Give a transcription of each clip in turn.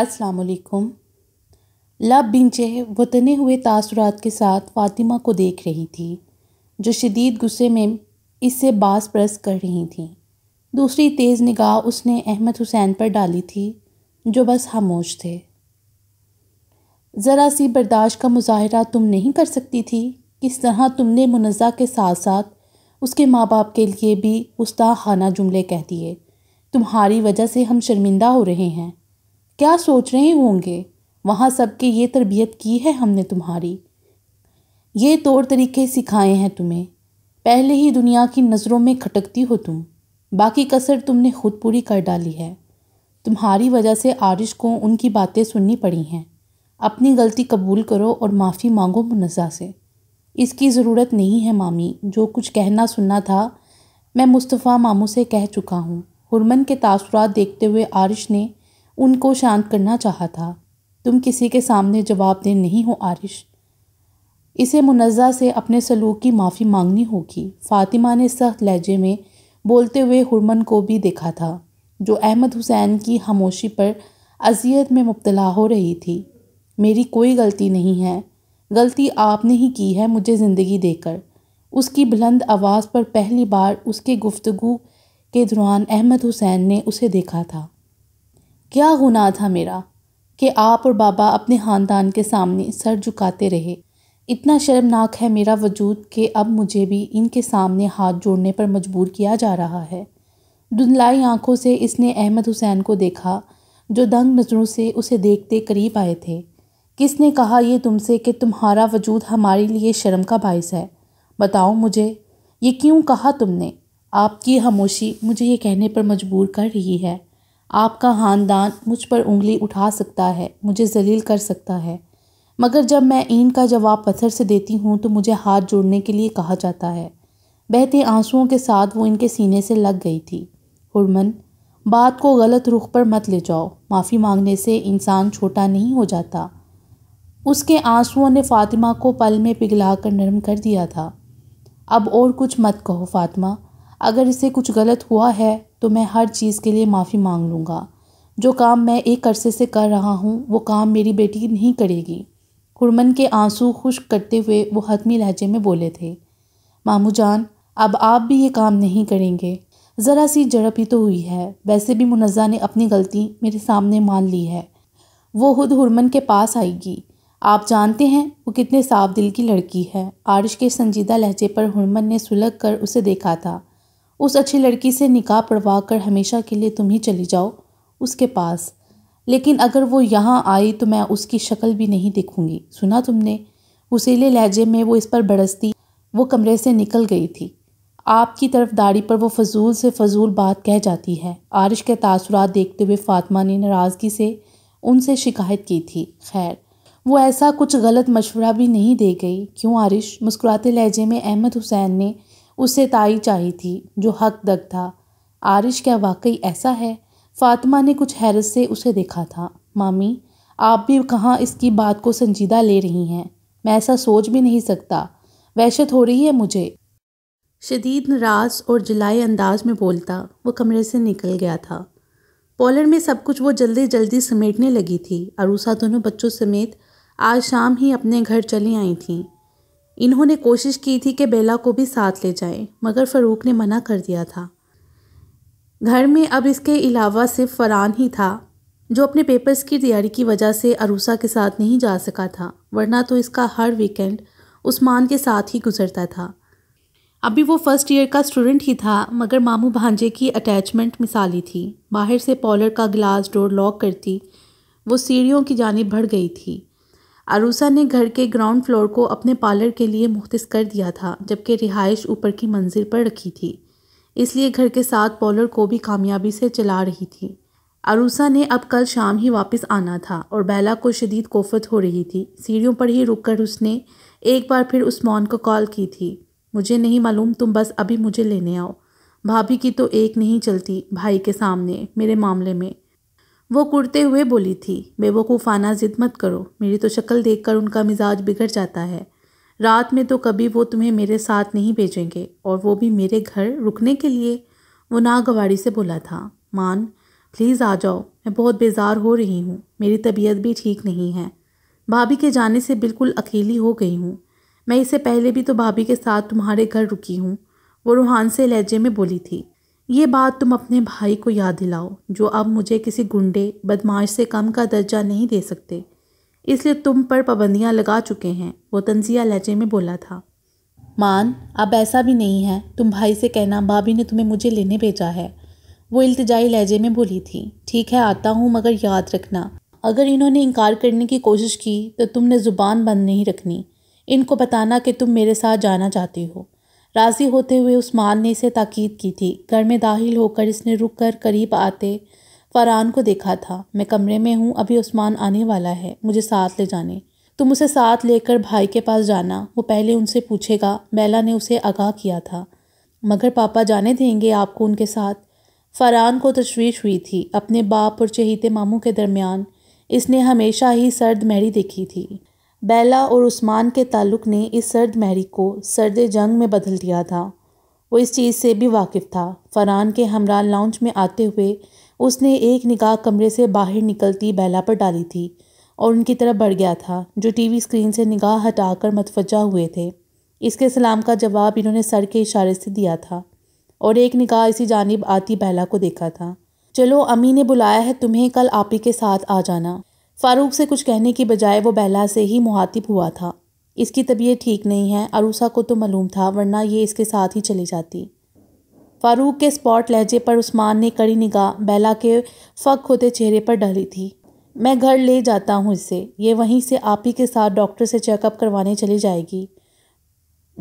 असलकुम लब बिंचे वो तने हुए तासरात के साथ फ़ातिमा को देख रही थी जो शदीद गुस्से में इससे बास प्रस कर रही थी दूसरी तेज़ निगाह उसने अहमद हुसैन पर डाली थी जो बस खामोश थे ज़रा सी बर्दाश्त का मुजाहरा तुम नहीं कर सकती थी किस तरह तुमने मुनज़ा के साथ साथ उसके माँ बाप के लिए भी खाना जुमले कह दिए तुम्हारी वजह से हम शर्मिंदा हो रहे हैं क्या सोच रहे होंगे वहाँ सबके ये तरबियत की है हमने तुम्हारी ये तौर तरीके सिखाए हैं तुम्हें पहले ही दुनिया की नज़रों में खटकती हो तुम बाकी कसर तुमने खुद पूरी कर डाली है तुम्हारी वजह से आरिश को उनकी बातें सुननी पड़ी हैं अपनी गलती कबूल करो और माफ़ी मांगो मुनज़ा से इसकी ज़रूरत नहीं है मामी जो कुछ कहना सुनना था मैं मुस्तफ़ा मामू से कह चुका हूँ हुरमन के तसरत देखते हुए आरिश ने उनको शांत करना चाहा था तुम किसी के सामने जवाब दे नहीं हो आरिश इसे मुनज़ा से अपने सलूक की माफ़ी मांगनी होगी फ़ातिमा ने सख्त लहजे में बोलते हुए हुरमन को भी देखा था जो अहमद हुसैन की खामोशी पर अजियत में मुबला हो रही थी मेरी कोई गलती नहीं है गलती आपने ही की है मुझे ज़िंदगी देकर उसकी बुलंद आवाज़ पर पहली बार उसके गुफ्तगु के दौरान अहमद हुसैन ने उसे देखा था क्या गुनाह था मेरा कि आप और बाबा अपने ख़ानदान के सामने सर झुकाते रहे इतना शर्मनाक है मेरा वजूद कि अब मुझे भी इनके सामने हाथ जोड़ने पर मजबूर किया जा रहा है धुंधलाई आंखों से इसने अहमद हुसैन को देखा जो दंग नज़रों से उसे देखते करीब आए थे किसने कहा ये तुमसे कि तुम्हारा वजूद हमारे लिए शर्म का बायस है बताओ मुझे ये क्यों कहा तुमने आपकी खामोशी मुझे ये कहने पर मजबूर कर रही है आपका ख़ानदान मुझ पर उंगली उठा सकता है मुझे जलील कर सकता है मगर जब मैं ईन का जवाब पत्थर से देती हूँ तो मुझे हाथ जोड़ने के लिए कहा जाता है बहते आंसुओं के साथ वो इनके सीने से लग गई थी हुरमन बात को गलत रुख पर मत ले जाओ माफ़ी मांगने से इंसान छोटा नहीं हो जाता उसके आंसुओं ने फ़ातिमा को पल में पिघला कर नरम कर दिया था अब और कुछ मत कहो फ़ातिमा अगर इसे कुछ गलत हुआ है तो मैं हर चीज़ के लिए माफ़ी मांग लूँगा जो काम मैं एक अरसे से कर रहा हूँ वो काम मेरी बेटी नहीं करेगी हुरमन के आंसू खुश करते हुए वो हतमी लहजे में बोले थे मामू जान अब आप भी ये काम नहीं करेंगे ज़रा सी जड़प ही तो हुई है वैसे भी मुनज़ा ने अपनी गलती मेरे सामने मान ली है वो खुद हुरमन के पास आएगी आप जानते हैं वो कितने साफ दिल की लड़की है आरिश के संजीदा लहजे पर हुरमन ने सुलग कर उसे देखा था उस अच्छी लड़की से निकाह पढ़वा कर हमेशा के लिए तुम ही चली जाओ उसके पास लेकिन अगर वो यहाँ आई तो मैं उसकी शक्ल भी नहीं देखूँगी सुना तुमने उसीले लहजे में वो इस पर बरसती वो कमरे से निकल गई थी आपकी तरफ दाढ़ी पर वो फजूल से फजूल बात कह जाती है आरिश के तासुरात देखते हुए फ़ातिमा ने नाराज़गी से उनसे शिकायत की थी खैर वो ऐसा कुछ गलत मशवरा भी नहीं दे गई क्यों आरिश मुस्कुराते लहजे में अहमद हुसैन ने उसे ताई चाहिए थी जो हक दक था आरिश क्या वाकई ऐसा है फातिमा ने कुछ हैरत से उसे देखा था मामी आप भी कहाँ इसकी बात को संजीदा ले रही हैं मैं ऐसा सोच भी नहीं सकता वहशत हो रही है मुझे शदीद नाराज और जलाए अंदाज में बोलता वो कमरे से निकल गया था पॉलर में सब कुछ वो जल्दी जल्दी समेटने लगी थी अरूसा दोनों बच्चों समेत आज शाम ही अपने घर चली आई थी इन्होंने कोशिश की थी कि बेला को भी साथ ले जाएं, मगर फ़ारूक ने मना कर दिया था घर में अब इसके अलावा सिर्फ फ़रान ही था जो अपने पेपर्स की तैयारी की वजह से अरूसा के साथ नहीं जा सका था वरना तो इसका हर वीकेंड उस्मान के साथ ही गुजरता था अभी वो फर्स्ट ईयर का स्टूडेंट ही था मगर मामू भांजे की अटैचमेंट मिसाली थी बाहर से पॉलर का ग्लास डोर लॉक करती वो सीढ़ियों की जानब बढ़ गई थी आरूसा ने घर के ग्राउंड फ्लोर को अपने पार्लर के लिए मुख्त कर दिया था जबकि रिहाइश ऊपर की मंजिल पर रखी थी इसलिए घर के साथ बॉलर को भी कामयाबी से चला रही थी आरूसा ने अब कल शाम ही वापस आना था और बैला को शदीद कोफत हो रही थी सीढ़ियों पर ही रुककर उसने एक बार फिर उस्मान को कॉल की थी मुझे नहीं मालूम तुम बस अभी मुझे लेने आओ भाभी की तो एक नहीं चलती भाई के सामने मेरे मामले में वो कुड़ते हुए बोली थी बेवकूफ़ाना जिद मत करो मेरी तो शक्ल देखकर उनका मिजाज बिगड़ जाता है रात में तो कभी वो तुम्हें मेरे साथ नहीं भेजेंगे और वो भी मेरे घर रुकने के लिए वो नागवाड़ी से बोला था मान प्लीज़ आ जाओ मैं बहुत बेजार हो रही हूँ मेरी तबीयत भी ठीक नहीं है भाभी के जाने से बिल्कुल अकेली हो गई हूँ मैं इससे पहले भी तो भाभी के साथ तुम्हारे घर रुकी हूँ वो रूहान से लहजे में बोली थी ये बात तुम अपने भाई को याद दिलाओ जो अब मुझे किसी गुंडे बदमाश से कम का दर्जा नहीं दे सकते इसलिए तुम पर पाबंदियाँ लगा चुके हैं वो तंजिया लहजे में बोला था मान अब ऐसा भी नहीं है तुम भाई से कहना भाभी ने तुम्हें मुझे लेने भेजा है वो इल्तजाई लहजे में बोली थी ठीक है आता हूँ मगर याद रखना अगर इन्होंने इनकार करने की कोशिश की तो तुमने ज़ुबान बंद नहीं रखनी इनको बताना कि तुम मेरे साथ जाना चाहती हो राज़ी होते हुए माल ने इसे ताकीद की थी घर में दाखिल होकर इसने रुक कर करीब आते फरहान को देखा था मैं कमरे में हूँ अभी उस्मान आने वाला है मुझे साथ ले जाने तुम उसे साथ लेकर भाई के पास जाना वो पहले उनसे पूछेगा मैला ने उसे आगाह किया था मगर पापा जाने देंगे आपको उनके साथ फरहान को तशवीश हुई थी अपने बाप और चहीते मामू के दरमियान इसने हमेशा ही सर्द मैरी देखी थी बैला और उस्मान के ताल्लुक़ ने इस सर्द महरी को सर्द जंग में बदल दिया था वो इस चीज़ से भी वाकिफ़ था फरहान के हमरान लाउंज में आते हुए उसने एक निगाह कमरे से बाहर निकलती बैला पर डाली थी और उनकी तरफ बढ़ गया था जो टीवी स्क्रीन से निगाह हटाकर मतवजा हुए थे इसके सलाम का जवाब इन्होंने सर के इशारे से दिया था और एक निगाह इसी जानब आती बैला को देखा था चलो अम्मी ने बुलाया है तुम्हें कल आप के साथ आ जाना फ़ारूक से कुछ कहने की बजाय वो बेला से ही मुहातिब हुआ था इसकी तबीयत ठीक नहीं है अरूसा को तो मालूम था वरना ये इसके साथ ही चली जाती फ़ारूक के स्पॉट लहजे पर उस्मान ने कड़ी निगाह बेला के फक होते चेहरे पर डाली थी मैं घर ले जाता हूँ इसे ये वहीं से आप ही के साथ डॉक्टर से चेकअप करवाने चली जाएगी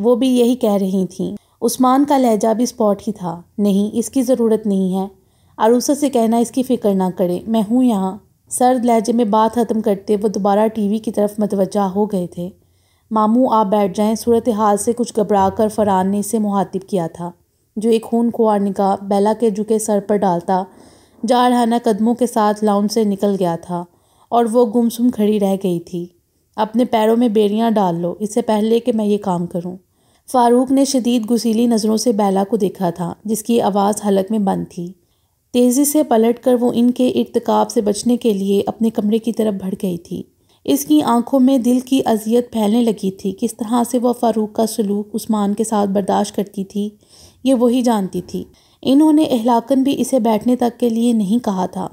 वो भी यही कह रही थी उस्मान का लहजा भी स्पॉट ही था नहीं इसकी ज़रूरत नहीं है अरूसा से कहना इसकी फ़िक्र ना करें मैं हूँ यहाँ सर्द लहजे में बात ख़त्म करते वो दोबारा टीवी की तरफ मतवजा हो गए थे मामू आप बैठ जाएं सूरत हाल से कुछ घबरा कर फरहान ने इसे मुहातिब किया था जो एक खून खुआर निकाह बैला के झुके सर पर डालता जारहाना कदमों के साथ लाउन से निकल गया था और वो गुमसुम खड़ी रह गई थी अपने पैरों में बेड़ियाँ डाल लो इससे पहले कि मैं ये काम करूँ फ़ारूक ने शदीद घुसीली नज़रों से बैला को देखा था जिसकी आवाज़ हलक में बंद थी तेज़ी से पलटकर वो इनके इरतकाब से बचने के लिए अपने कमरे की तरफ भड़ गई थी इसकी आंखों में दिल की अजियत फैलने लगी थी किस तरह से वह फ़ारूक का सलूक उस्मान के साथ बर्दाश्त करती थी ये वही जानती थी इन्होंने अहलाकन भी इसे बैठने तक के लिए नहीं कहा था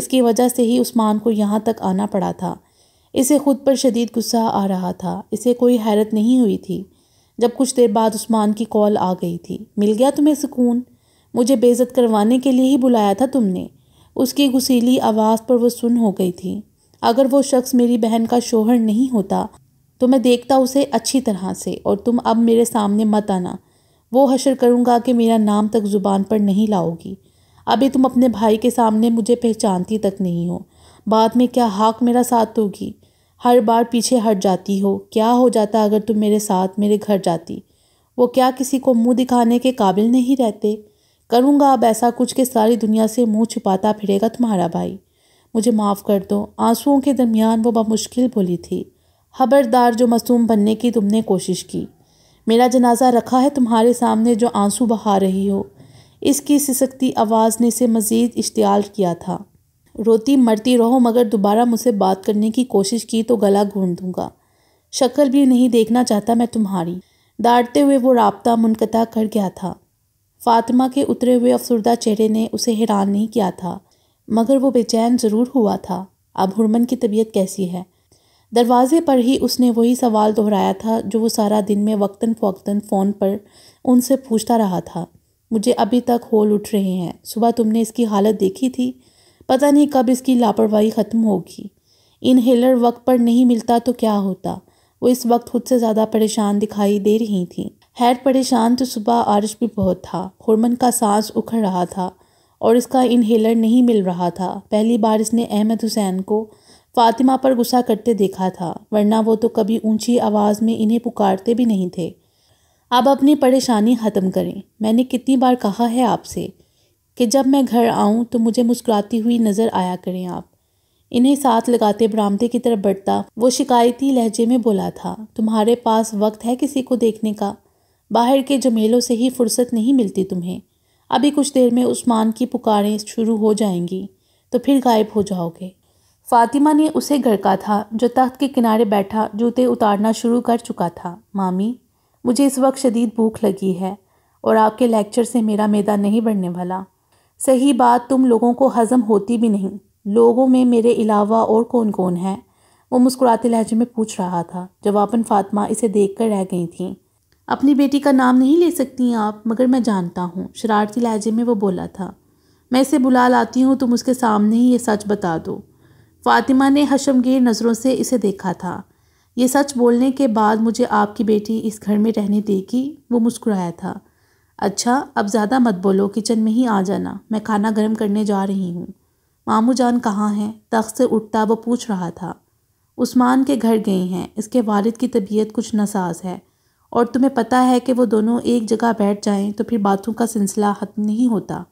इसकी वजह से ही उस्मान को यहाँ तक आना पड़ा था इसे खुद पर शदीद गुस्सा आ रहा था इसे कोई हैरत नहीं हुई थी जब कुछ देर बाद उस्मान की कॉल आ गई थी मिल गया तुम्हें सुकून मुझे बेज़त करवाने के लिए ही बुलाया था तुमने उसकी घुसीली आवाज़ पर वो सुन हो गई थी अगर वो शख्स मेरी बहन का शोहर नहीं होता तो मैं देखता उसे अच्छी तरह से और तुम अब मेरे सामने मत आना वो हशर करूँगा कि मेरा नाम तक ज़ुबान पर नहीं लाओगी अभी तुम अपने भाई के सामने मुझे पहचानती तक नहीं हो बाद में क्या हाक मेरा साथ होगी हर बार पीछे हट जाती हो क्या हो जाता अगर तुम मेरे साथ मेरे घर जाती वो क्या किसी को मुंह दिखाने के काबिल नहीं रहते करूँगा अब ऐसा कुछ कि सारी दुनिया से मुंह छुपाता फिरेगा तुम्हारा भाई मुझे माफ़ कर दो आंसुओं के दरमियान वो बामुश्किल बोली थी खबरदार जो मासूम बनने की तुमने कोशिश की मेरा जनाजा रखा है तुम्हारे सामने जो आंसू बहा रही हो इसकी सिसकती आवाज़ ने इसे मज़ीद इश्तियाल किया था रोती मरती रहो मगर दोबारा मुझसे बात करने की कोशिश की तो गला घूम दूँगा शक्ल भी नहीं देखना चाहता मैं तुम्हारी डांटते हुए वो रबता मुनकता कर गया था फातिमा के उतरे हुए अफसरदा चेहरे ने उसे हैरान नहीं किया था मगर वो बेचैन ज़रूर हुआ था अब हुरमन की तबीयत कैसी है दरवाजे पर ही उसने वही सवाल दोहराया था जो वो सारा दिन में वक्ता फ़ौक्ता फ़ोन पर उनसे पूछता रहा था मुझे अभी तक होल उठ रहे हैं सुबह तुमने इसकी हालत देखी थी पता नहीं कब इसकी लापरवाही ख़त्म होगी इनहेलर वक्त पर नहीं मिलता तो क्या होता वो इस वक्त खुद से ज़्यादा परेशान दिखाई दे रही थी हैर परेशान तो सुबह आरिश भी बहुत था हुरमन का सांस उखड़ रहा था और इसका इनहेलर नहीं मिल रहा था पहली बार इसने अहमद हुसैन को फातिमा पर गुस्सा करते देखा था वरना वो तो कभी ऊंची आवाज़ में इन्हें पुकारते भी नहीं थे अब अपनी परेशानी ख़त्म करें मैंने कितनी बार कहा है आपसे कि जब मैं घर आऊं तो मुझे मुस्कुराती हुई नज़र आया करें आप इन्हें साथ लगाते बरामदे की तरफ बढ़ता वो शिकायती लहजे में बोला था तुम्हारे पास वक्त है किसी को देखने का बाहर के जमेलों से ही फुर्सत नहीं मिलती तुम्हें अभी कुछ देर में उस्मान की पुकारें शुरू हो जाएंगी तो फिर गायब हो जाओगे फातिमा ने उसे घर का था जो तख्त के किनारे बैठा जूते उतारना शुरू कर चुका था मामी मुझे इस वक्त शदीद भूख लगी है और आपके लेक्चर से मेरा मैदा नहीं बढ़ने वाला सही बात तुम लोगों को हज़म होती भी नहीं लोगों में मेरे अलावा और कौन कौन है वो मुस्कुराते लहजे में पूछ रहा था जवाबन फातिमा इसे देख कर रह गई थी अपनी बेटी का नाम नहीं ले सकती आप मगर मैं जानता हूँ शरारती लहजे में वो बोला था मैं इसे बुला लाती हूँ तुम उसके सामने ही ये सच बता दो फ़ातिमा ने हशमगीर नज़रों से इसे देखा था ये सच बोलने के बाद मुझे आपकी बेटी इस घर में रहने देगी वो मुस्कुराया था अच्छा अब ज़्यादा मत बोलो किचन में ही आ जाना मैं खाना गर्म करने जा रही हूँ मामू जान कहाँ हैं तख्त से उठता वो पूछ रहा था उस्मान के घर गए हैं इसके वालिद की तबीयत कुछ नसाज है और तुम्हें पता है कि वो दोनों एक जगह बैठ जाएं तो फिर बातों का सिलसिला ख़त्म नहीं होता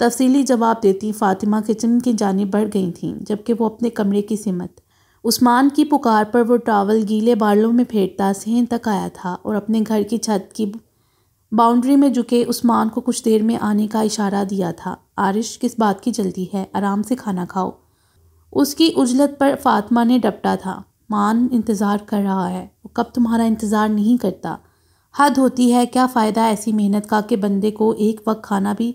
तफसीली जवाब देती फ़ातिमा किचन की जानी बढ़ गई थीं जबकि वो अपने कमरे की सिमत उस्मान की पुकार पर वो टावल गीले बालों में फेरता सहन तक आया था और अपने घर की छत की बाउंड्री में झुके उस्मान को कुछ देर में आने का इशारा दिया था आरिश किस बात की जल्दी है आराम से खाना खाओ उसकी उजलत पर फातिमा ने डपटा था मान इंतज़ार कर रहा है वो कब तुम्हारा इंतज़ार नहीं करता हद होती है क्या फ़ायदा ऐसी मेहनत का कि बंदे को एक वक्त खाना भी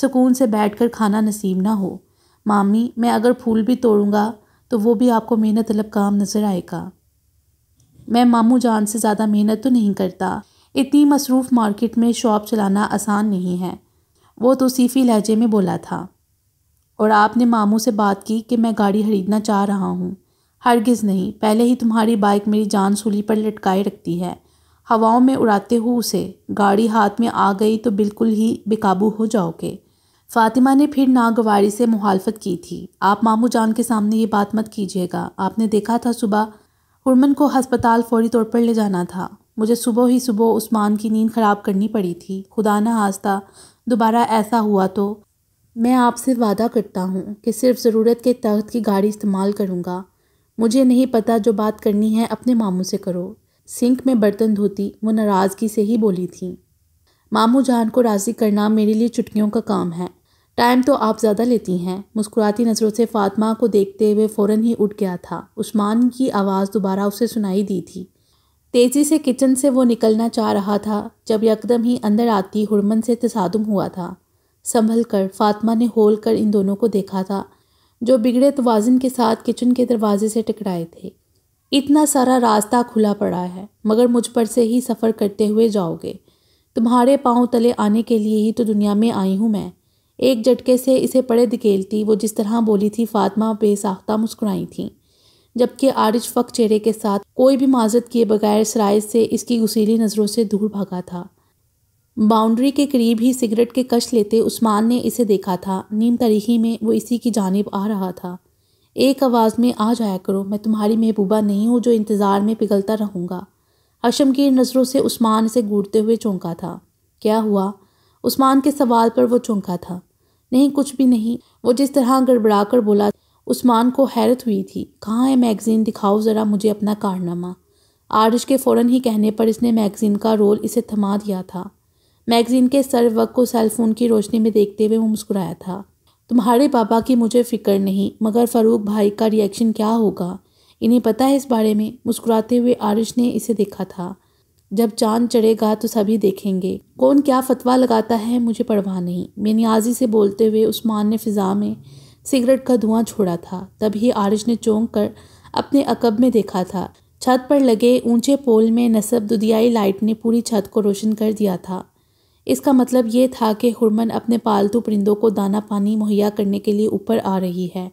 सुकून से बैठ कर खाना नसीब ना हो मामी मैं अगर फूल भी तोड़ूँगा तो वो भी आपको मेहनत तलब काम नज़र आएगा मैं मामू जान से ज़्यादा मेहनत तो नहीं करता इतनी मसरूफ़ मार्केट में शॉप चलाना आसान नहीं है वो तो सीफ़ी लहजे में बोला था और आपने मामू से बात की कि मैं गाड़ी ख़रीदना चाह रहा हूँ हरगिज़ नहीं पहले ही तुम्हारी बाइक मेरी जान सूली पर लटकाए रखती है हवाओं में उड़ाते हो उसे गाड़ी हाथ में आ गई तो बिल्कुल ही बेकाबू हो जाओगे फ़ातिमा ने फिर नागवारी से मुखालफत की थी आप मामू जान के सामने ये बात मत कीजिएगा आपने देखा था सुबह हुरमन को हस्पताल फौरी तौर पर ले जाना था मुझे सुबह ही सुबह उस्मान की नींद ख़राब करनी पड़ी थी खुदा ना हास्ता दोबारा ऐसा हुआ तो मैं आपसे वादा करता हूँ कि सिर्फ ज़रूरत के तहत की गाड़ी इस्तेमाल करूँगा मुझे नहीं पता जो बात करनी है अपने मामू से करो सिंक में बर्तन धोती वो नाराज़गी से ही बोली थी मामू जान को राज़ी करना मेरे लिए चुटकियों का काम है टाइम तो आप ज़्यादा लेती हैं मुस्कुराती नज़रों से फातिमा को देखते हुए फ़ौर ही उठ गया था उस्मान की आवाज़ दोबारा उसे सुनाई दी थी तेज़ी से किचन से वो निकलना चाह रहा था जब यकदम ही अंदर आती हुरमन से तसादम हुआ था संभल कर फातिमा ने होल कर इन दोनों को देखा था जो बिगड़े तोज़न के साथ किचन के दरवाजे से टकराए थे इतना सारा रास्ता खुला पड़ा है मगर मुझ पर से ही सफ़र करते हुए जाओगे तुम्हारे पाँव तले आने के लिए ही तो दुनिया में आई हूँ मैं एक झटके से इसे पड़े धकेलती वो जिस तरह बोली थी फातमा बेसाख्ता मुस्कुराई थी जबकि आरिज फक चेहरे के साथ कोई भी माजत किए बगैर सराय से इसकी गुसीली नज़रों से दूर भागा था बाउंड्री के करीब ही सिगरेट के कश लेते उस्मान ने इसे देखा था नीम तरीही में वो इसी की जानब आ रहा था एक आवाज़ में आ जाया करो मैं तुम्हारी महबूबा नहीं हूँ जो इंतज़ार में पिघलता रहूँगा अशम की नज़रों से उस्मान से घूरते हुए चौंका था क्या हुआ उस्मान के सवाल पर वो चौंका था नहीं कुछ भी नहीं वो जिस तरह गड़बड़ा कर बोला उस्मान को हैरत हुई थी कहाँ है मैगज़ीन दिखाओ ज़रा मुझे अपना कारनामा आरिश के फ़ौर ही कहने पर इसने मैगज़ीन का रोल इसे थमा दिया था मैगज़ीन के सर वक्त को सेलफोन की रोशनी में देखते हुए वो मुस्कुराया था तुम्हारे पापा की मुझे फ़िक्र नहीं मगर फ़ारूक भाई का रिएक्शन क्या होगा इन्हें पता है इस बारे में मुस्कुराते हुए आरिश ने इसे देखा था जब चांद चढ़ेगा तो सभी देखेंगे कौन क्या फतवा लगाता है मुझे परवाह नहीं बेनियाजी से बोलते हुए उस्मान ने फ़िज़ा में सिगरेट का धुआं छोड़ा था तभी आरिश ने चौंक कर अपने अकब में देखा था छत पर लगे ऊंचे पोल में नसब दुदियाई लाइट ने पूरी छत को रोशन कर दिया था इसका मतलब ये था कि हुरमन अपने पालतू परिंदों को दाना पानी मुहैया करने के लिए ऊपर आ रही है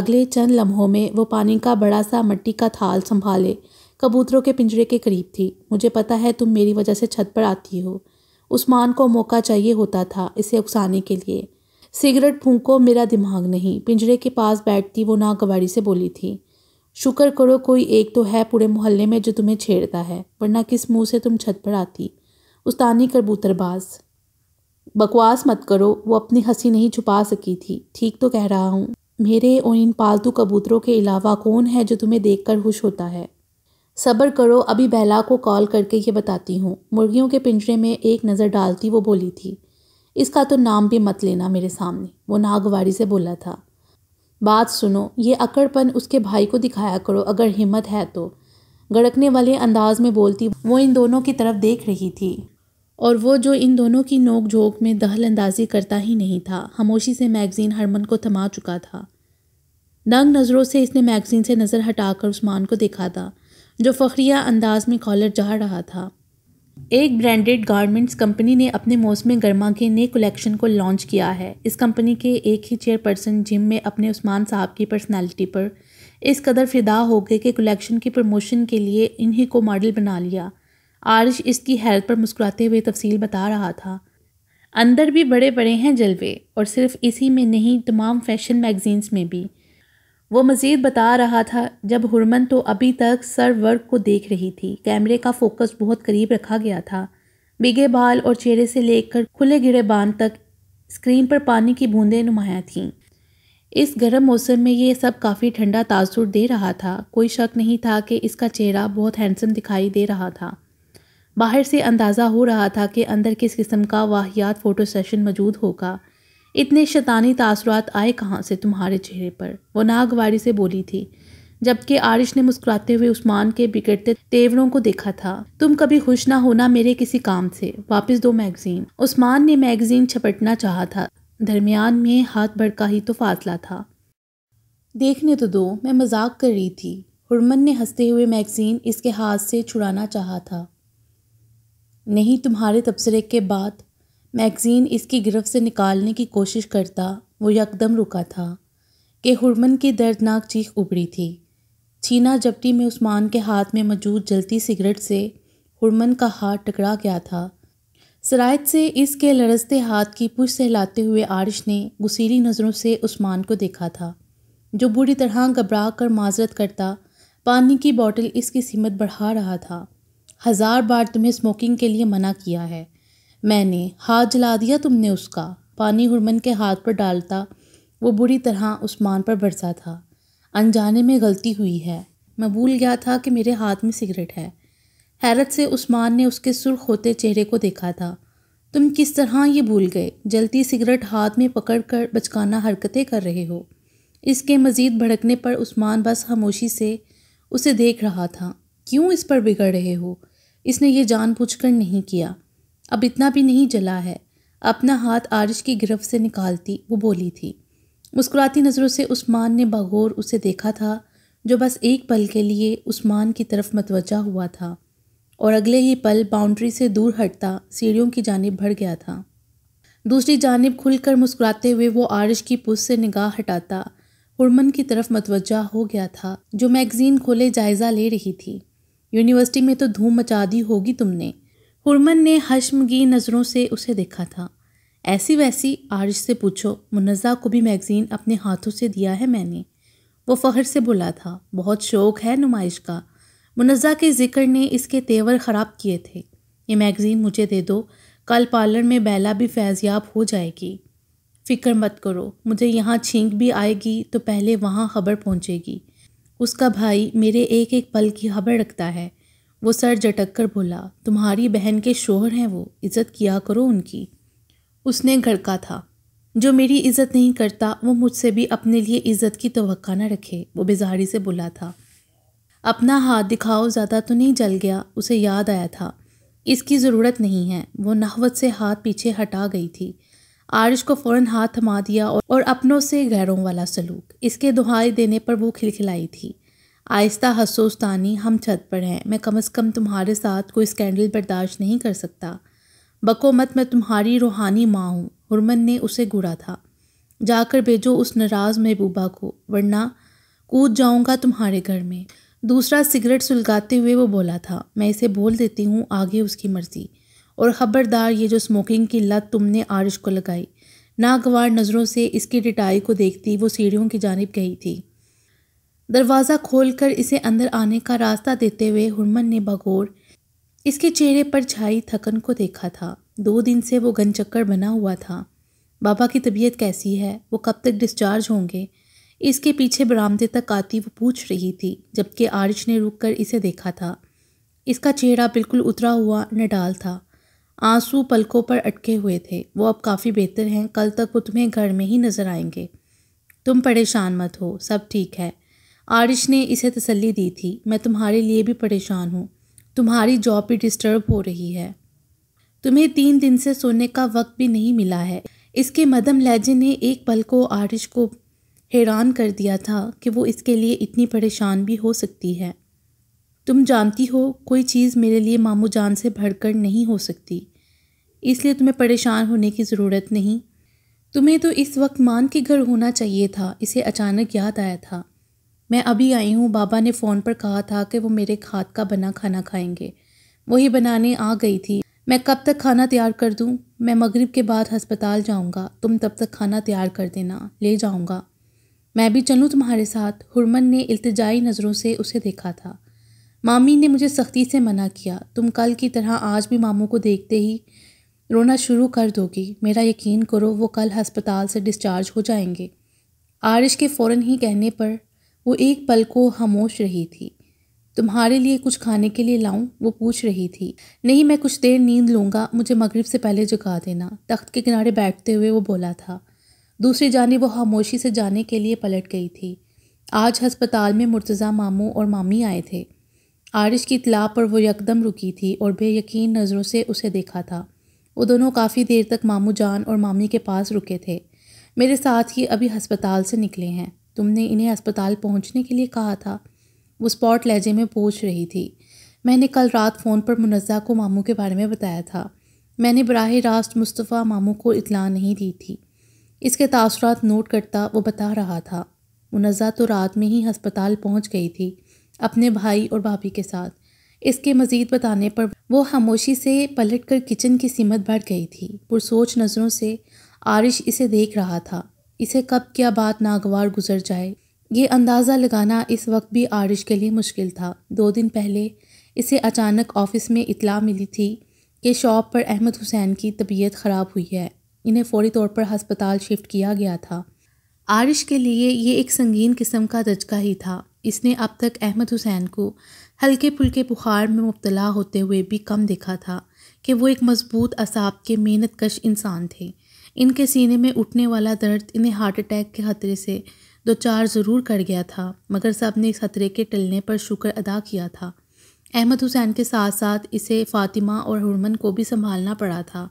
अगले चंद लम्हों में वो पानी का बड़ा सा मट्टी का थाल संभाले कबूतरों के पिंजरे के करीब थी मुझे पता है तुम मेरी वजह से छत पर आती हो उस्मान को मौका चाहिए होता था इसे उकसाने के लिए सिगरेट फूंको मेरा दिमाग नहीं पिंजरे के पास बैठती वो नागवारी से बोली थी शुक्र करो कोई एक तो है पूरे मोहल्ले में जो तुम्हें छेड़ता है वरना किस मुंह से तुम छत पर आती उस्तानी कबूतरबाज बकवास मत करो वो अपनी हंसी नहीं छुपा सकी थी ठीक तो कह रहा हूँ मेरे और इन पालतू कबूतरों के अलावा कौन है जो तुम्हें देखकर खुश होता है सब्र करो अभी बहला को कॉल करके ये बताती हूँ मुर्गियों के पिंजरे में एक नज़र डालती वो बोली थी इसका तो नाम भी मत लेना मेरे सामने वो नागवारी से बोला था बात सुनो ये अकड़पन उसके भाई को दिखाया करो अगर हिम्मत है तो गड़कने वाले अंदाज में बोलती वो इन दोनों की तरफ देख रही थी और वो जो इन दोनों की नोक झोंक में दहल अंदाजी करता ही नहीं था खामोशी से मैगज़ीन हरमन को थमा चुका था नंग नज़रों से इसने मैगज़ीन से नज़र हटाकर उस्मान को देखा था जो फ़खरिया अंदाज में कॉलर जा रहा था एक ब्रांडेड गारमेंट्स कंपनी ने अपने मौसम गर्मा के नए कलेक्शन को लॉन्च किया है इस कंपनी के एक ही चेयरपर्सन जिम में अपने उस्मान साहब की पर्सनैलिटी पर इस कदर फिदा हो गए कि कलेक्शन की प्रमोशन के लिए इन्हीं को मॉडल बना लिया आरिश इसकी हैरत पर मुस्कुराते हुए तफसील बता रहा था अंदर भी बड़े बड़े हैं जलवे और सिर्फ इसी में नहीं तमाम फैशन मैगज़ीन्स में भी वो मज़ीद बता रहा था जब हुरमन तो अभी तक सर वर्क को देख रही थी कैमरे का फोकस बहुत करीब रखा गया था बिगे बाल और चेहरे से लेकर खुले गिरे बांध तक स्क्रीन पर पानी की बूंदें नुमाया थीं इस गर्म मौसम में ये सब काफ़ी ठंडा तासुर दे रहा था कोई शक नहीं था कि इसका चेहरा बहुत हैंडसम दिखाई दे रहा था बाहर से अंदाज़ा हो रहा था कि अंदर किस किस्म का वाहियात फ़ोटो सेशन मौजूद होगा इतने शैतानी तसरत आए कहाँ से तुम्हारे चेहरे पर वो नागवारी से बोली थी जबकि आरिश ने मुस्कुराते हुए उस्मान के बिगड़ते तेवरों को देखा था तुम कभी खुश ना होना मेरे किसी काम से वापस दो मैगजीन उस्मान ने मैगजीन छपटना चाहा था दरमियान में हाथ भड़का ही तो फासला था देखने तो दो मैं मजाक कर रही थी हुरमन ने हंसते हुए मैगजीन इसके हाथ से छुड़ाना चाहा था नहीं तुम्हारे तबसरे के बाद मैगज़ीन इसकी गिरफ्त से निकालने की कोशिश करता वो यकदम रुका था कि हुरमन की दर्दनाक चीख उभरी थी छीना जपटी में उस्मान के हाथ में मौजूद जलती सिगरेट से हुरमन का हाथ टकरा गया था सरायत से इसके लड़सते हाथ की पुश सहलाते हुए आरिश ने गुसीली नज़रों से उस्मान को देखा था जो बुरी तरह घबरा कर माजरत करता पानी की बोतल इसकी सीमत बढ़ा रहा था हज़ार बार तुम्हें स्मोकिंग के लिए मना किया है मैंने हाथ जला दिया तुमने उसका पानी हुरमन के हाथ पर डालता वो बुरी तरह उस्मान पर बरसा था अनजाने में गलती हुई है मैं भूल गया था कि मेरे हाथ में सिगरेट है हैरत से उस्मान ने उसके सुर्ख होते चेहरे को देखा था तुम किस तरह ये भूल गए जलती सिगरेट हाथ में पकड़ कर बचकाना हरकतें कर रहे हो इसके मज़ीद भड़कने पर उस्मान बस खामोशी से उसे देख रहा था क्यों इस पर बिगड़ रहे हो इसने ये जानबूझकर नहीं किया अब इतना भी नहीं जला है अपना हाथ आरिश की गिरफ्त से निकालती वो बोली थी मुस्कुराती नज़रों से उस्मान ने बागौर उसे देखा था जो बस एक पल के लिए उस्मान की तरफ मतवजा हुआ था और अगले ही पल बाउंड्री से दूर हटता सीढ़ियों की जानब भर गया था दूसरी जानब खुलकर मुस्कुराते हुए वो आरिश की पुस से निगाह हटाता हुरमन की तरफ मतवजा हो गया था जो मैगज़ीन खोले जायज़ा ले रही थी यूनिवर्सिटी में तो धूम मचा दी होगी तुमने हुरमन ने हशमगी नज़रों से उसे देखा था ऐसी वैसी आरिश से पूछो मुन्जा को भी मैगज़ीन अपने हाथों से दिया है मैंने वो फ़खर से बोला था बहुत शौक है नुमाइश का मुन्जा के जिक्र ने इसके तेवर ख़राब किए थे ये मैगज़ीन मुझे दे दो कल पार्लर में बैला भी फैज़याब हो जाएगी फ़िक्र मत करो मुझे यहाँ छींक भी आएगी तो पहले वहाँ खबर पहुँचेगी उसका भाई मेरे एक एक पल की खबर रखता है वो सर झटक कर बोला तुम्हारी बहन के शोहर हैं वो इज़्ज़त किया करो उनकी उसने घड़का था जो मेरी इज़्ज़त नहीं करता वो मुझसे भी अपने लिए इज़्ज़त की तो ना रखे वो बेजारी से बोला था अपना हाथ दिखाओ ज़्यादा तो नहीं जल गया उसे याद आया था इसकी ज़रूरत नहीं है वो नहवत से हाथ पीछे हटा गई थी आरिश को फौरन हाथ थमा दिया और अपनों से गैरों वाला सलूक इसके दुहाई देने पर वो खिलखिलाई थी आहिस्ता हसोस्तानी हम छत पर हैं मैं कम अज़ कम तुम्हारे साथ कोई स्कैंडल बर्दाश्त नहीं कर सकता बको मत मैं तुम्हारी रूहानी माँ हूँ हुरमन ने उसे घूरा था जाकर भेजो उस नाराज़ महबूबा को वरना कूद जाऊँगा तुम्हारे घर में दूसरा सिगरेट सुलगाते हुए वो बोला था मैं इसे बोल देती हूँ आगे उसकी मर्ज़ी और ख़बरदार ये जो स्मोकिंग की लत तुमने आरिश को लगाई नागवार नज़रों से इसकी डिटाई को देखती वो सीढ़ियों की जानब गई थी दरवाज़ा खोलकर इसे अंदर आने का रास्ता देते हुए हुरमन ने बगौर इसके चेहरे पर छाई थकन को देखा था दो दिन से वो गनचक्कर बना हुआ था बाबा की तबीयत कैसी है वो कब तक डिस्चार्ज होंगे इसके पीछे बरामदे तक आती वो पूछ रही थी जबकि आरिश ने रुक कर इसे देखा था इसका चेहरा बिल्कुल उतरा हुआ नडाल था आंसू पलकों पर अटके हुए थे वो अब काफ़ी बेहतर हैं कल तक वो तुम्हें घर में ही नज़र आएंगे तुम परेशान मत हो सब ठीक है आरिश ने इसे तसल्ली दी थी मैं तुम्हारे लिए भी परेशान हूँ तुम्हारी जॉब भी डिस्टर्ब हो रही है तुम्हें तीन दिन से सोने का वक्त भी नहीं मिला है इसके मदम लहजे ने एक पल को आरिश को हैरान कर दिया था कि वो इसके लिए इतनी परेशान भी हो सकती है तुम जानती हो कोई चीज़ मेरे लिए मामू जान से भड़कर नहीं हो सकती इसलिए तुम्हें परेशान होने की ज़रूरत नहीं तुम्हें तो इस वक्त मान के घर होना चाहिए था इसे अचानक याद आया था मैं अभी आई हूँ बाबा ने फ़ोन पर कहा था कि वो मेरे हाथ का बना खाना खाएंगे वही बनाने आ गई थी मैं कब तक खाना तैयार कर दूँ मैं मगरिब के बाद हस्पताल जाऊँगा तुम तब तक खाना तैयार कर देना ले जाऊँगा मैं भी चलूँ तुम्हारे साथ हुरमन ने इल्तजाई नज़रों से उसे देखा था मामी ने मुझे सख्ती से मना किया तुम कल की तरह आज भी मामू को देखते ही रोना शुरू कर दोगी मेरा यकीन करो वो कल हस्पताल से डिस्चार्ज हो जाएंगे आरिश के फ़ौर ही कहने पर वो एक पल को खामोश रही थी तुम्हारे लिए कुछ खाने के लिए लाऊं वो पूछ रही थी नहीं मैं कुछ देर नींद लूँगा मुझे मगरिब से पहले जगा देना तख्त के किनारे बैठते हुए वो बोला था दूसरी जाने वो खामोशी से जाने के लिए पलट गई थी आज हस्पताल में मुर्तज़ा मामू और मामी आए थे आरिश की इतला पर वो यकदम रुकी थी और बेयकीन नज़रों से उसे देखा था वो दोनों काफ़ी देर तक मामू जान और मामी के पास रुके थे मेरे साथ ही अभी हस्पताल से निकले हैं तुमने इन्हें अस्पताल पहुंचने के लिए कहा था वो स्पॉट लहजे में पूछ रही थी मैंने कल रात फ़ोन पर मुनज़ा को मामू के बारे में बताया था मैंने बरह रास्त मुस्तफ़ा मामू को इतला नहीं दी थी इसके तसरत नोट करता वो बता रहा था मुनज़ा तो रात में ही हस्पताल पहुँच गई थी अपने भाई और भाभी के साथ इसके मज़ीद बताने पर वो खामोशी से पलट कर किचन की सीमत बढ़ गई थी पुरसोच नज़रों से आरिश इसे देख रहा था इसे कब क्या बात नागवार गुजर जाए ये अंदाज़ा लगाना इस वक्त भी आरिश के लिए मुश्किल था दो दिन पहले इसे अचानक ऑफिस में इतला मिली थी कि शॉप पर अहमद हुसैन की तबीयत ख़राब हुई है इन्हें फौरी तौर पर हस्पताल शिफ्ट किया गया था आरिश के लिए ये एक संगीन किस्म का दचका ही था इसने अब तक अहमद हुसैन को हल्के फुल्के बुखार में मुबतला होते हुए भी कम देखा था कि वो एक मजबूत असाब के मेहनत कश इंसान थे इनके सीने में उठने वाला दर्द इन्हें हार्ट अटैक के खतरे से दो चार ज़रूर कर गया था मगर सब ने इस खतरे के टलने पर शुक्र अदा किया था अहमद हुसैन के साथ साथ इसे फ़ातिमा और हरमन को भी संभालना पड़ा था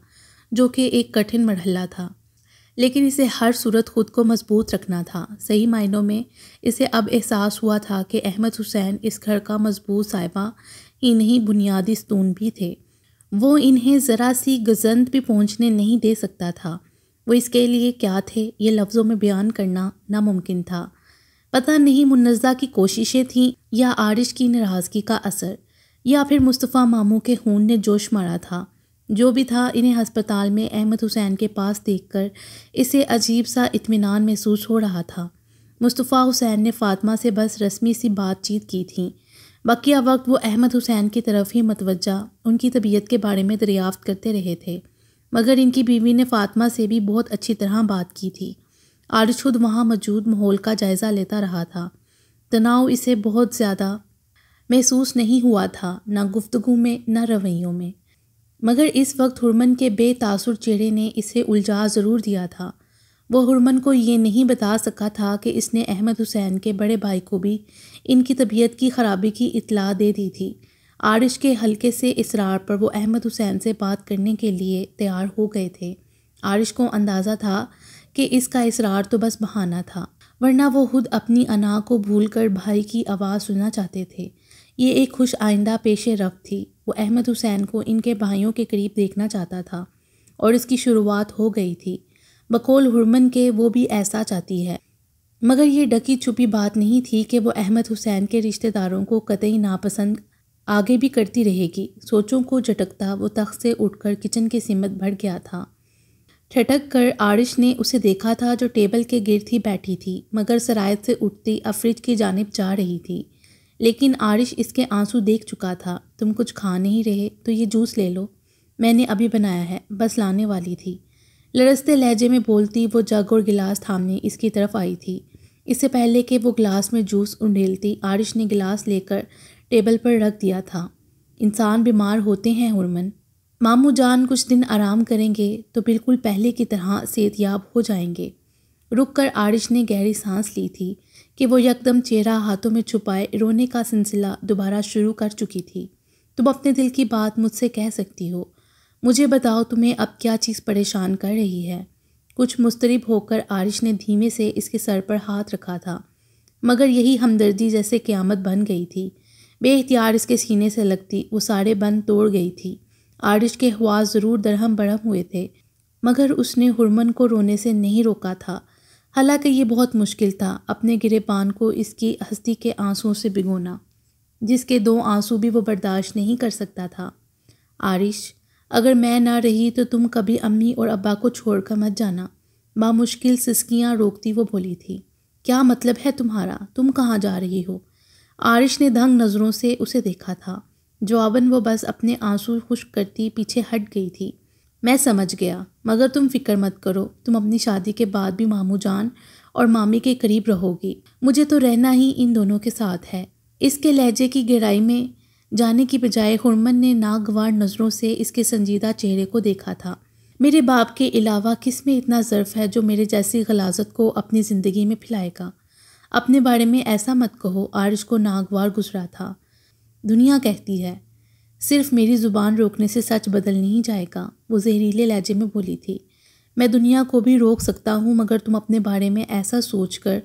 जो कि एक कठिन मरहला था लेकिन इसे हर सूरत खुद को मजबूत रखना था सही मायनों में इसे अब एहसास हुआ था कि अहमद हुसैन इस घर का मजबूत साहिबा इन्हीं बुनियादी स्तून भी थे वो इन्हें ज़रा सी गजंद भी पहुंचने नहीं दे सकता था वो इसके लिए क्या थे ये लफ्ज़ों में बयान करना नामुमकिन था पता नहीं मुन्नजा की कोशिशें थीं या आरिश की नाराज़गी का असर या फिर मुस्तफ़ा मामू के खून ने जोश मारा था जो भी था इन्हें हस्पताल में अहमद हुसैन के पास देखकर इसे अजीब सा इत्मीनान महसूस हो रहा था मुस्तफ़ा हुसैन ने फातमा से बस रस्मी सी बातचीत की थी बाकी वक्त वो अहमद हुसैन की तरफ ही मतवजा उनकी तबीयत के बारे में दरियाफ्त करते रहे थे मगर इनकी बीवी ने फातमा से भी बहुत अच्छी तरह बात की थी आरज खुद वहाँ मौजूद माहौल का जायज़ा लेता रहा था तनाव इसे बहुत ज़्यादा महसूस नहीं हुआ था ना गुफ्तु में ना रवैयों में मगर इस वक्त हुरमन के बेतासुर चेहरे ने इसे उलझा ज़रूर दिया था वो हुरमन को ये नहीं बता सका था कि इसने अहमद हुसैन के बड़े भाई को भी इनकी तबीयत की ख़राबी की इतला दे दी थी आरिश के हल्के से इसरार पर वो अहमद हुसैन से बात करने के लिए तैयार हो गए थे आरिश को अंदाज़ा था कि इसका इसरार तो बस बहाना था वरना वो खुद अपनी अना को भूल कर भाई की आवाज़ सुनना चाहते थे ये एक खुश आइंदा पेश रफ थी वो अहमद हुसैन को इनके भाइयों के करीब देखना चाहता था और इसकी शुरुआत हो गई थी बकोल हुरमन के वो भी ऐसा चाहती है मगर ये डकी छुपी बात नहीं थी कि वो अहमद हुसैन के रिश्तेदारों को कतई नापसंद आगे भी करती रहेगी सोचों को झटकता वो तख्त से उठकर किचन की सिमत बढ़ गया था ठटक कर आरिश ने उसे देखा था जो टेबल के गिर थी बैठी थी मगर सरायत से उठती अफ्रिज की जानब जा रही थी लेकिन आरिश इसके आंसू देख चुका था तुम कुछ खा नहीं रहे तो ये जूस ले लो मैंने अभी बनाया है बस लाने वाली थी लड़सते लहजे में बोलती वो जग और गिलास थामने इसकी तरफ आई थी इससे पहले कि वो गिलास में जूस उंडेलती आरिश ने गिलास लेकर टेबल पर रख दिया था इंसान बीमार होते हैं हुरमन मामू जान कुछ दिन आराम करेंगे तो बिल्कुल पहले की तरह सेहतियाब हो जाएंगे रुक कर आरिश ने गहरी सांस ली थी कि वो यकदम चेहरा हाथों में छुपाए रोने का सिलसिला दोबारा शुरू कर चुकी थी तुम अपने दिल की बात मुझसे कह सकती हो मुझे बताओ तुम्हें अब क्या चीज़ परेशान कर रही है कुछ मुस्तरब होकर आरिश ने धीमे से इसके सर पर हाथ रखा था मगर यही हमदर्दी जैसे क़्यामत बन गई थी बेअ्तियार इसके सीने से लगती वो सारे बंद तोड़ गई थी आरिश के हवा ज़रूर दरहम बरहम हुए थे मगर उसने हुरमन को रोने से नहीं रोका था हालांकि ये बहुत मुश्किल था अपने गिरेबान को इसकी हस्ती के आंसुओं से भिगोना जिसके दो आंसू भी वो बर्दाश्त नहीं कर सकता था आरिश अगर मैं ना रही तो तुम कभी अम्मी और अब्बा को छोड़कर मत जाना माँ मुश्किल सिसकियाँ रोकती वो बोली थी क्या मतलब है तुम्हारा तुम कहाँ जा रही हो आरिश ने दंग नज़रों से उसे देखा था जवाबन वो बस अपने आंसू खुश करती पीछे हट गई थी मैं समझ गया मगर तुम फिक्र मत करो तुम अपनी शादी के बाद भी मामू जान और मामी के करीब रहोगी मुझे तो रहना ही इन दोनों के साथ है इसके लहजे की गहराई में जाने की बजाय हुरमन ने नागवार नज़रों से इसके संजीदा चेहरे को देखा था मेरे बाप के अलावा किस में इतना ज़र्फ है जो मेरे जैसी गलाजत को अपनी ज़िंदगी में फैलाएगा अपने बारे में ऐसा मत कहो आरज़ को नागवार गुजरा था दुनिया कहती है सिर्फ मेरी ज़ुबान रोकने से सच बदल नहीं जाएगा वो जहरीले लहजे में बोली थी मैं दुनिया को भी रोक सकता हूँ मगर तुम अपने बारे में ऐसा सोच कर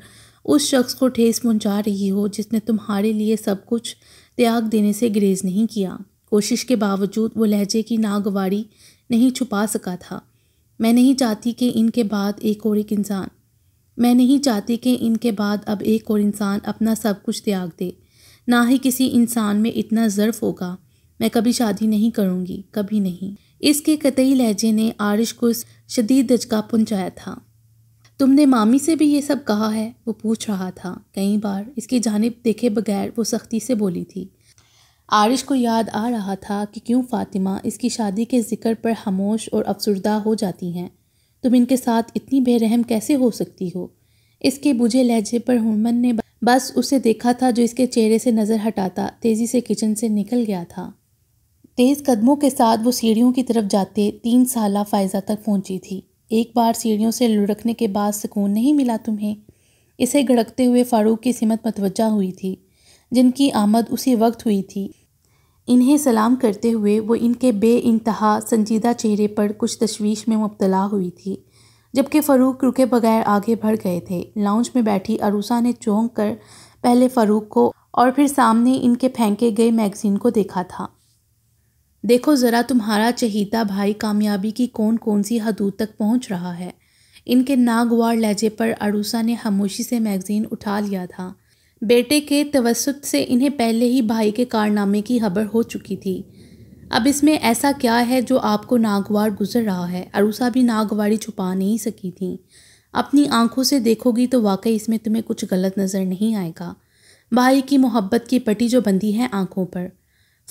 उस शख्स को ठेस पहुँचा रही हो जिसने तुम्हारे लिए सब कुछ त्याग देने से ग्रेज नहीं किया कोशिश के बावजूद वो लहजे की नागवारी नहीं छुपा सका था मैं नहीं चाहती कि इनके बाद एक और एक इंसान मैं नहीं चाहती कि इनके बाद अब एक और इंसान अपना सब कुछ त्याग दे ना ही किसी इंसान में इतना ज़र्फ होगा मैं कभी शादी नहीं करूँगी कभी नहीं इसके कतई लहजे ने आरिश को शदीद दचका पहुँचाया था तुमने मामी से भी ये सब कहा है वो पूछ रहा था कई बार इसकी जानब देखे बगैर वो सख्ती से बोली थी आरिश को याद आ रहा था कि क्यों फ़ातिमा इसकी शादी के ज़िक्र पर खामोश और अफसरदा हो जाती हैं तुम इनके साथ इतनी बेरहम कैसे हो सकती हो इसके बुझे लहजे पर हुमन ने बस उसे देखा था जो इसके चेहरे से नज़र हटाता तेज़ी से किचन से निकल गया था तेज़ कदमों के साथ वो सीढ़ियों की तरफ जाते तीन साल फायजा तक पहुंची थी एक बार सीढ़ियों से लुढ़कने के बाद सुकून नहीं मिला तुम्हें इसे गड़कते हुए फ़ारूक की सिमत मतवजा हुई थी जिनकी आमद उसी वक्त हुई थी इन्हें सलाम करते हुए वो इनके बे इंतहा संजीदा चेहरे पर कुछ तशवीश में मुबतला हुई थी जबकि फ़ारूक रुके बगैर आगे बढ़ गए थे लाउंज में बैठी अरूसा ने चौंक कर पहले फ़ारूक को और फिर सामने इनके फेंके गए मैगज़ीन को देखा था देखो ज़रा तुम्हारा चहीता भाई कामयाबी की कौन कौन सी हदूद तक पहुंच रहा है इनके नागवार लहजे पर अड़ूसा ने खामोशी से मैगज़ीन उठा लिया था बेटे के तवसत से इन्हें पहले ही भाई के कारनामे की खबर हो चुकी थी अब इसमें ऐसा क्या है जो आपको नागवार गुजर रहा है अड़ूसा भी नागवारी छुपा नहीं सकी थी अपनी आंखों से देखोगी तो वाकई इसमें तुम्हें कुछ गलत नज़र नहीं आएगा भाई की मोहब्बत की पट्टी जो बंधी है आंखों पर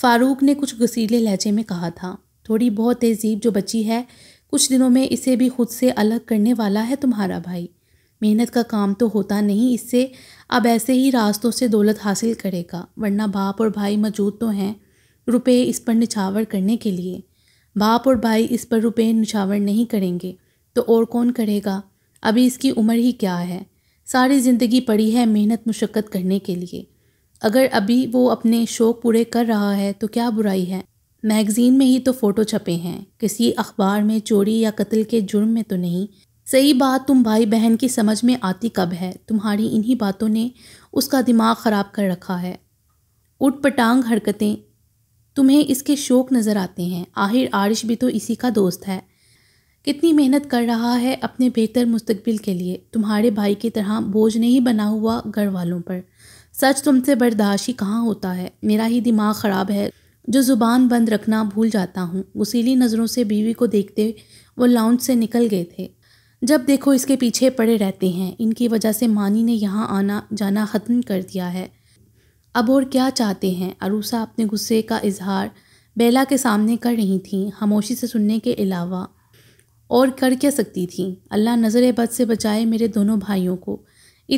फ़ारूक ने कुछ गुसीले लहजे में कहा था थोड़ी बहुत तहजीब जो बची है कुछ दिनों में इसे भी खुद से अलग करने वाला है तुम्हारा भाई मेहनत का काम तो होता नहीं इससे अब ऐसे ही रास्तों से दौलत हासिल करेगा वरना बाप और भाई मौजूद तो हैं रुपये इस पर निछावर करने के लिए बाप और भाई इस पर रुपये निछावर नहीं करेंगे तो और कौन करेगा अभी इसकी उम्र ही क्या है सारी ज़िंदगी पड़ी है मेहनत मुशक्क़त करने के लिए अगर अभी वो अपने शौक़ पूरे कर रहा है तो क्या बुराई है मैगज़ीन में ही तो फ़ोटो छपे हैं किसी अखबार में चोरी या कत्ल के जुर्म में तो नहीं सही बात तुम भाई बहन की समझ में आती कब है तुम्हारी इन्हीं बातों ने उसका दिमाग ख़राब कर रखा है उठ पटांग हरकतें तुम्हें इसके शौक नज़र आते हैं आहिर आरिश भी तो इसी का दोस्त है कितनी मेहनत कर रहा है अपने बेहतर मुस्तबिल के लिए तुम्हारे भाई की तरह बोझ नहीं बना हुआ घर वालों पर सच तुमसे बर्दाश्त ही कहाँ होता है मेरा ही दिमाग ख़राब है जो ज़ुबान बंद रखना भूल जाता हूँ गुसीली नज़रों से बीवी को देखते वो लाउंज से निकल गए थे जब देखो इसके पीछे पड़े रहते हैं इनकी वजह से मानी ने यहाँ आना जाना ख़त्म कर दिया है अब और क्या चाहते हैं अरूसा अपने गुस्से का इजहार बेला के सामने कर रही थी खामोशी से सुनने के अलावा और कर क्या सकती थी अल्लाह नज़र बद से बचाए मेरे दोनों भाइयों को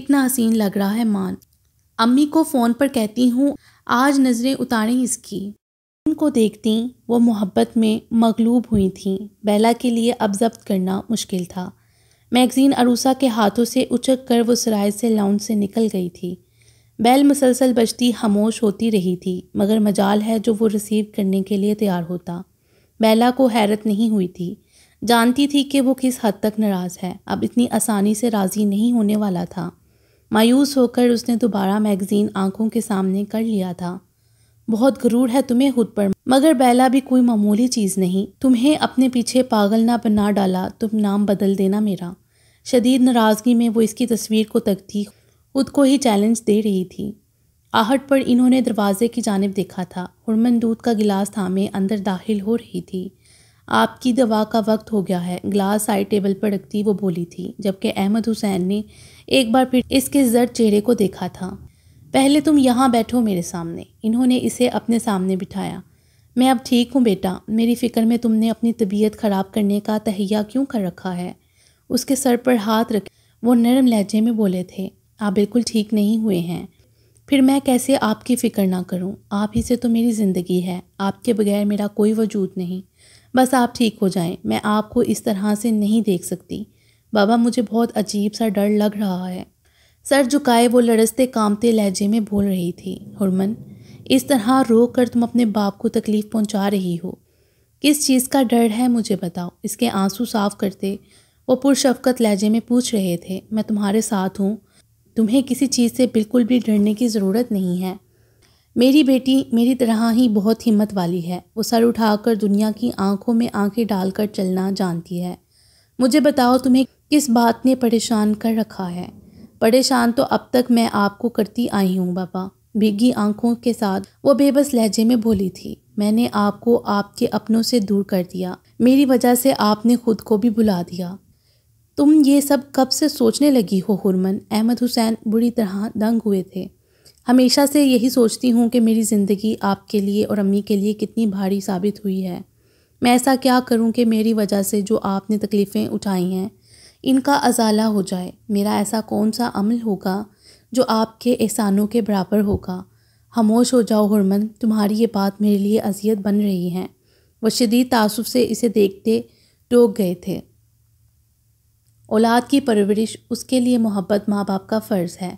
इतना हसीन लग रहा है मान अम्मी को फ़ोन पर कहती हूँ आज नज़रें उतारें इसकी उनको देखती वो मोहब्बत में मगलूब हुई थी बेला के लिए अब जब्त करना मुश्किल था मैगज़ीन अरूसा के हाथों से उचक कर वो सराय से लाउंज से निकल गई थी बैल मुसलसल बजती खामोश होती रही थी मगर मजाल है जो वो रिसीव करने के लिए तैयार होता बेला को हैरत नहीं हुई थी जानती थी कि वो किस हद तक नाराज़ है अब इतनी आसानी से राज़ी नहीं होने वाला था मायूस होकर उसने दोबारा मैगज़ीन आंखों के सामने कर लिया था बहुत गरूर है तुम्हें खुद पर मगर बैला भी कोई मामूली चीज़ नहीं तुम्हें अपने पीछे पागल ना बना डाला तुम नाम बदल देना मेरा शदीद नाराज़गी में वो इसकी तस्वीर को तकती खुद को ही चैलेंज दे रही थी आहट पर इन्होंने दरवाजे की जानब देखा था हरमन दूध का गिलास थामे अंदर दाखिल हो रही थी आपकी दवा का वक्त हो गया है ग्लास आई टेबल पर रखती वो बोली थी जबकि अहमद हुसैन ने एक बार फिर इसके जर्द चेहरे को देखा था पहले तुम यहाँ बैठो मेरे सामने इन्होंने इसे अपने सामने बिठाया मैं अब ठीक हूँ बेटा मेरी फ़िक्र में तुमने अपनी तबीयत ख़राब करने का तहिया क्यों कर रखा है उसके सर पर हाथ रख वो नरम लहजे में बोले थे आप बिल्कुल ठीक नहीं हुए हैं फिर मैं कैसे आपकी फ़िक्र ना करूँ आप ही से तो मेरी ज़िंदगी है आपके बगैर मेरा कोई वजूद नहीं बस आप ठीक हो जाएं मैं आपको इस तरह से नहीं देख सकती बाबा मुझे बहुत अजीब सा डर लग रहा है सर झुकाए वो लड़सते कामते लहजे में बोल रही थी हुरमन इस तरह रो कर तुम अपने बाप को तकलीफ़ पहुंचा रही हो किस चीज़ का डर है मुझे बताओ इसके आंसू साफ करते वो पुरशफकत लहजे में पूछ रहे थे मैं तुम्हारे साथ हूँ तुम्हें किसी चीज़ से बिल्कुल भी डरने की ज़रूरत नहीं है मेरी बेटी मेरी तरह ही बहुत हिम्मत वाली है वो सर उठाकर दुनिया की आंखों में आंखें डालकर चलना जानती है मुझे बताओ तुम्हें किस बात ने परेशान कर रखा है परेशान तो अब तक मैं आपको करती आई हूँ बाबा भीगी आंखों के साथ वो बेबस लहजे में बोली थी मैंने आपको आपके अपनों से दूर कर दिया मेरी वजह से आपने खुद को भी भुला दिया तुम ये सब कब से सोचने लगी हो हुरमन अहमद हुसैन बुरी तरह दंग हुए थे हमेशा से यही सोचती हूँ कि मेरी ज़िंदगी आपके लिए और अम्मी के लिए कितनी भारी साबित हुई है मैं ऐसा क्या करूँ कि मेरी वजह से जो आपने तकलीफ़ें उठाई हैं इनका अजाला हो जाए मेरा ऐसा कौन सा अमल होगा जो आपके एहसानों के बराबर होगा खामोश हो जाओ हरमन तुम्हारी ये बात मेरे लिए अजियत बन रही है वह शदीद तासुब से इसे देखते टोक गए थे औलाद की परवरिश उसके लिए मोहब्बत माँ बाप का फ़र्ज़ है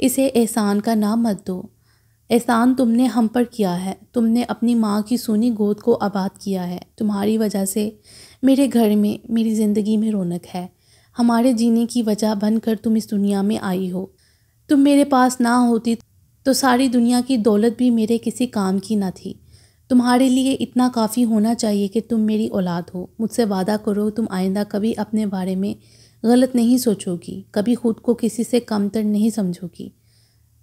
इसे एहसान का नाम मत दो एहसान तुमने हम पर किया है तुमने अपनी माँ की सूनी गोद को आबाद किया है तुम्हारी वजह से मेरे घर में मेरी ज़िंदगी में रौनक है हमारे जीने की वजह बनकर तुम इस दुनिया में आई हो तुम मेरे पास ना होती तो सारी दुनिया की दौलत भी मेरे किसी काम की ना थी तुम्हारे लिए इतना काफ़ी होना चाहिए कि तुम मेरी औलाद हो मुझसे वादा करो तुम आइंदा कभी अपने बारे में गलत नहीं सोचोगी कभी खुद को किसी से कमतर नहीं समझोगी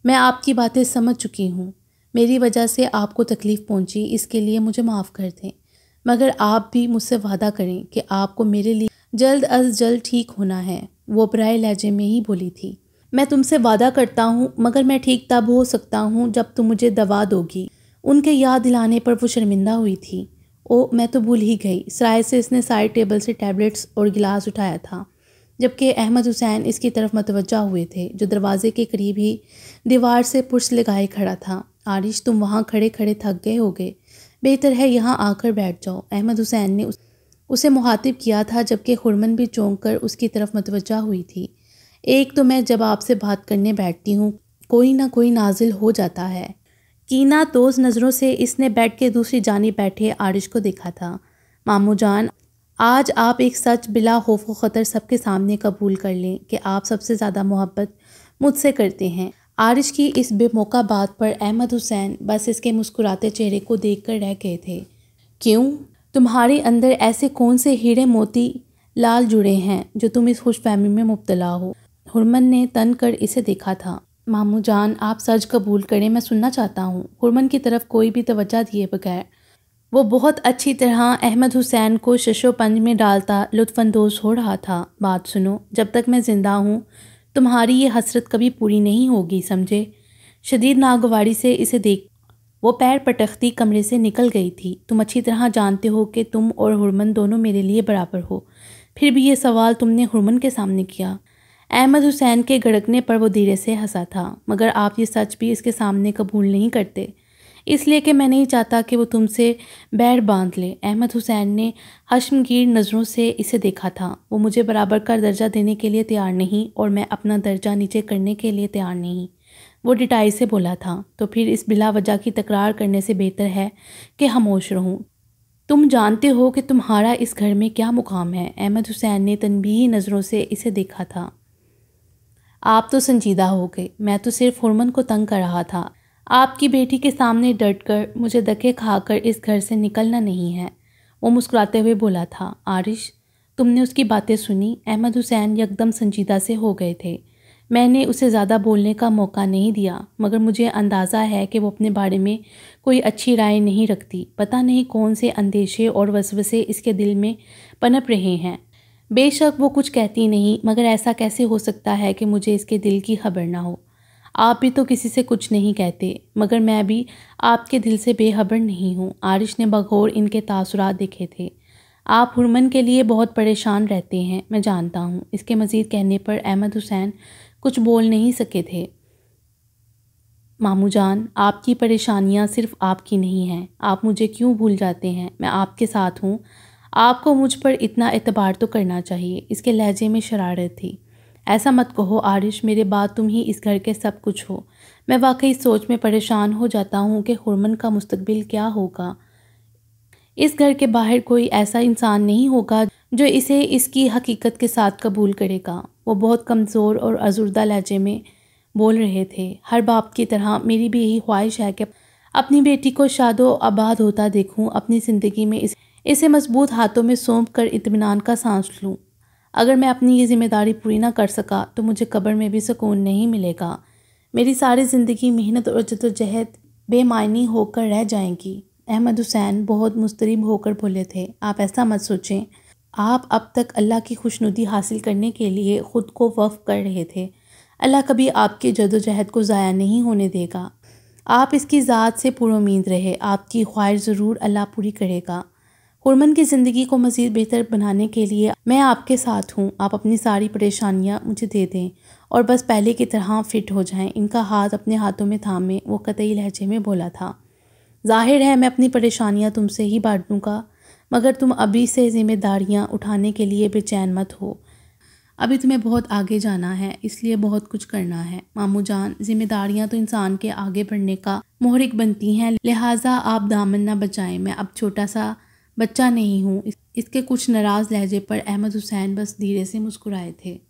मैं आपकी बातें समझ चुकी हूँ मेरी वजह से आपको तकलीफ़ पहुँची इसके लिए मुझे माफ़ कर दें मगर आप भी मुझसे वादा करें कि आपको मेरे लिए जल्द अज जल्द ठीक होना है वो पराए लहजे में ही बोली थी मैं तुमसे वादा करता हूँ मगर मैं ठीक तब हो सकता हूँ जब तुम मुझे दवा दोगी उनके याद दिलाने पर वो शर्मिंदा हुई थी ओ मैं तो भूल ही गई सराय से इसने साइड टेबल से टैबलेट्स और गिलास उठाया था जबकि अहमद हुसैन इसकी तरफ मतवजा हुए थे जो दरवाजे के करीब ही दीवार से पुरस लगाए खड़ा था आरिश तुम वहाँ खड़े खड़े थक गए होगे बेहतर है यहाँ आकर बैठ जाओ अहमद हुसैन ने उसे मुखातिब किया था जबकि हुरमन भी चौंक कर उसकी तरफ मतवजा हुई थी एक तो मैं जब आपसे बात करने बैठती हूँ कोई ना कोई नाजिल हो जाता है कीना तोज नज़रों से इसने बैठ के दूसरी जानी बैठे आरिश को देखा था मामू जान आज आप एक सच बिला व ख़तर सबके सामने कबूल कर लें कि आप सबसे ज़्यादा मोहब्बत मुझसे करते हैं आरिश की इस बेमौका बात पर अहमद हुसैन बस इसके मुस्कुराते चेहरे को देख कर रह गए थे क्यों तुम्हारे अंदर ऐसे कौन से हीरे मोती लाल जुड़े हैं जो तुम इस खुश फहमी में मुबतला हो हुरमन ने तन कर इसे देखा था मामू जान आप सच कबूल करें मैं सुनना चाहता हूँ हुरमन की तरफ कोई भी तोज्जा दिए बगैर वो बहुत अच्छी तरह अहमद हुसैन को शशोपंज में डालता लुत्फानंदोज हो रहा था बात सुनो जब तक मैं ज़िंदा हूँ तुम्हारी ये हसरत कभी पूरी नहीं होगी समझे शदीद नागवारी से इसे देख वो पैर पटखती कमरे से निकल गई थी तुम अच्छी तरह जानते हो कि तुम और हुरमन दोनों मेरे लिए बराबर हो फिर भी ये सवाल तुमने हुरमन के सामने किया अहमद हुसैन के गड़कने पर वो धीरे से हंसा था मगर आप ये सच भी इसके सामने कबूल नहीं करते इसलिए कि मैं नहीं चाहता कि वो तुमसे बैर बांध ले अहमद हुसैन ने हशमगीर नज़रों से इसे देखा था वो मुझे बराबर का दर्जा देने के लिए तैयार नहीं और मैं अपना दर्जा नीचे करने के लिए तैयार नहीं वो डिटाई से बोला था तो फिर इस बिला वजह की तकरार करने से बेहतर है कि खामोश रहूँ तुम जानते हो कि तुम्हारा इस घर में क्या मुकाम है अहमद हुसैन ने तनबीही नज़रों से इसे देखा था आप तो संजीदा हो गए मैं तो सिर्फ हुरमन को तंग कर रहा था आपकी बेटी के सामने डट कर मुझे धक्के खाकर इस घर से निकलना नहीं है वो मुस्कुराते हुए बोला था आरिश तुमने उसकी बातें सुनी अहमद हुसैन यकदम संजीदा से हो गए थे मैंने उसे ज़्यादा बोलने का मौका नहीं दिया मगर मुझे अंदाज़ा है कि वो अपने बारे में कोई अच्छी राय नहीं रखती पता नहीं कौन से अंदेशे और वसवसे इसके दिल में पनप रहे हैं बेशक वो कुछ कहती नहीं मगर ऐसा कैसे हो सकता है कि मुझे इसके दिल की खबर ना हो आप भी तो किसी से कुछ नहीं कहते मगर मैं भी आपके दिल से बेहबर नहीं हूँ आरिश ने बघोर इनके तासुरात देखे थे आप हुरमन के लिए बहुत परेशान रहते हैं मैं जानता हूँ इसके मज़ीद कहने पर अहमद हुसैन कुछ बोल नहीं सके थे मामू जान आपकी परेशानियाँ सिर्फ आपकी नहीं हैं आप मुझे क्यों भूल जाते हैं मैं आपके साथ हूँ आपको मुझ पर इतना एतबार तो करना चाहिए इसके लहजे में शरारत थी ऐसा मत कहो आरिश मेरे बाद तुम ही इस घर के सब कुछ हो मैं वाकई सोच में परेशान हो जाता हूँ कि हुरमन का मुस्तबिल क्या होगा इस घर के बाहर कोई ऐसा इंसान नहीं होगा जो इसे इसकी हकीकत के साथ कबूल करेगा वो बहुत कमज़ोर और अजुर्दा लहजे में बोल रहे थे हर बाप की तरह मेरी भी यही ख्वाहिश है कि अपनी बेटी को शादो आबाद होता देखूं अपनी ज़िंदगी में इस, इसे मजबूत हाथों में सौंप कर इतमान का सांस लूँ अगर मैं अपनी ये ज़िम्मेदारी पूरी ना कर सका तो मुझे कब्र में भी सुकून नहीं मिलेगा मेरी सारी ज़िंदगी मेहनत और जदोजहद बेमानी होकर रह जाएंगी अहमद हुसैन बहुत मुस्तरब होकर बोले थे आप ऐसा मत सोचें आप अब तक अल्लाह की खुशनुदी हासिल करने के लिए ख़ुद को वफ़ कर रहे थे अल्लाह कभी आपके जदोजहद को ज़ाया नहीं होने देगा आप इसकी ज़ात से पुरुद रहे आपकी ख्वाहिश ज़रूर अल्लाह पूरी करेगा हुरमन की ज़िंदगी को मज़ीद बेहतर बनाने के लिए मैं आपके साथ हूँ आप अपनी सारी परेशानियाँ मुझे दे दें और बस पहले की तरह फ़िट हो जाएं इनका हाथ अपने हाथों में थामे वो कतई लहजे में बोला था जाहिर है मैं अपनी परेशानियाँ तुमसे ही बांटूँगा मगर तुम अभी से ज़िम्मेदारियाँ उठाने के लिए बेचैन मत हो अभी तुम्हें बहुत आगे जाना है इसलिए बहुत कुछ करना है मामू जान जिम्मेदारियाँ तो इंसान के आगे बढ़ने का मोहरिक बनती हैं लिहाजा आप दामन ना बचाएं मैं अब छोटा सा बच्चा नहीं हूँ इसके कुछ नाराज़ लहजे पर अहमद हुसैन बस धीरे से मुस्कुराए थे